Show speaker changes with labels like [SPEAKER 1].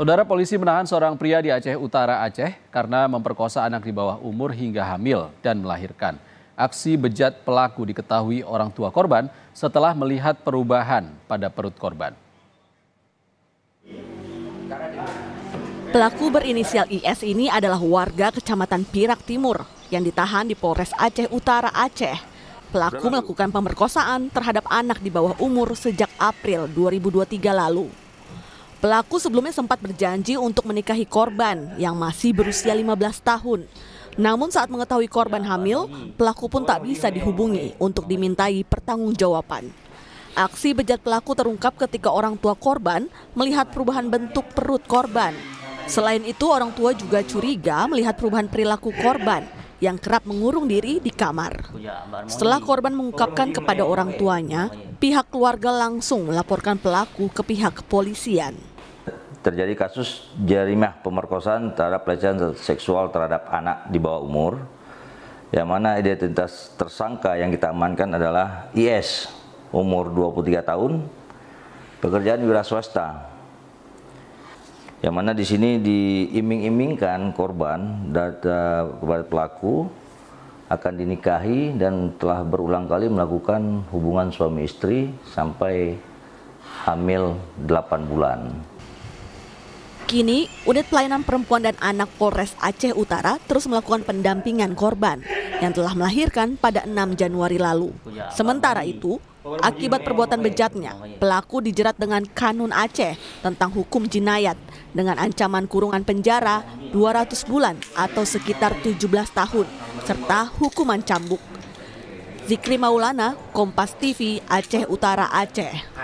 [SPEAKER 1] Saudara polisi menahan seorang pria di Aceh Utara Aceh karena memperkosa anak di bawah umur hingga hamil dan melahirkan. Aksi bejat pelaku diketahui orang tua korban setelah melihat perubahan pada perut korban.
[SPEAKER 2] Pelaku berinisial IS ini adalah warga Kecamatan Pirak Timur yang ditahan di Polres Aceh Utara Aceh. Pelaku melakukan pemerkosaan terhadap anak di bawah umur sejak April 2023 lalu. Pelaku sebelumnya sempat berjanji untuk menikahi korban yang masih berusia 15 tahun. Namun saat mengetahui korban hamil, pelaku pun tak bisa dihubungi untuk dimintai pertanggungjawaban. Aksi bejat pelaku terungkap ketika orang tua korban melihat perubahan bentuk perut korban. Selain itu, orang tua juga curiga melihat perubahan perilaku korban yang kerap mengurung diri di kamar. Setelah korban mengungkapkan kepada orang tuanya, pihak keluarga langsung melaporkan pelaku ke pihak kepolisian
[SPEAKER 1] terjadi kasus jarimah pemerkosaan terhadap pelecehan seksual terhadap anak di bawah umur yang mana identitas tersangka yang kita amankan adalah IS umur 23 tahun pekerjaan wira swasta yang mana di sini diiming-imingkan korban data kepada pelaku akan dinikahi dan telah berulang kali melakukan hubungan suami istri sampai hamil 8 bulan.
[SPEAKER 2] Kini, Unit Pelayanan Perempuan dan Anak Polres Aceh Utara terus melakukan pendampingan korban yang telah melahirkan pada 6 Januari lalu. Sementara itu, akibat perbuatan bejatnya, pelaku dijerat dengan Kanun Aceh tentang hukum jinayat dengan ancaman kurungan penjara 200 bulan atau sekitar 17 tahun, serta hukuman cambuk. Zikri Maulana, Kompas TV, Aceh Utara, Aceh.